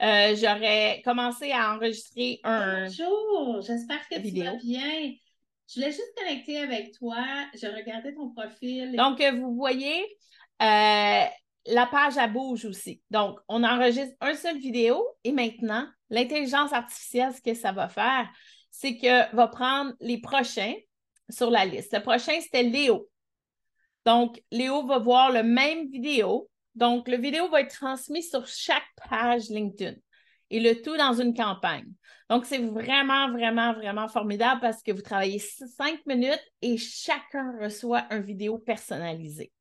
Euh, j'aurais commencé à enregistrer un. Bonjour, j'espère que tu vas bien. Je voulais juste connecter avec toi. Je regardais ton profil. Donc, euh, vous voyez, euh, la page, elle bouge aussi. Donc, on enregistre un seul vidéo et maintenant, l'intelligence artificielle, ce que ça va faire, c'est que va prendre les prochains sur la liste. Le prochain, c'était Léo. Donc, Léo va voir le même vidéo donc, le vidéo va être transmis sur chaque page LinkedIn et le tout dans une campagne. Donc, c'est vraiment, vraiment, vraiment formidable parce que vous travaillez cinq minutes et chacun reçoit un vidéo personnalisée.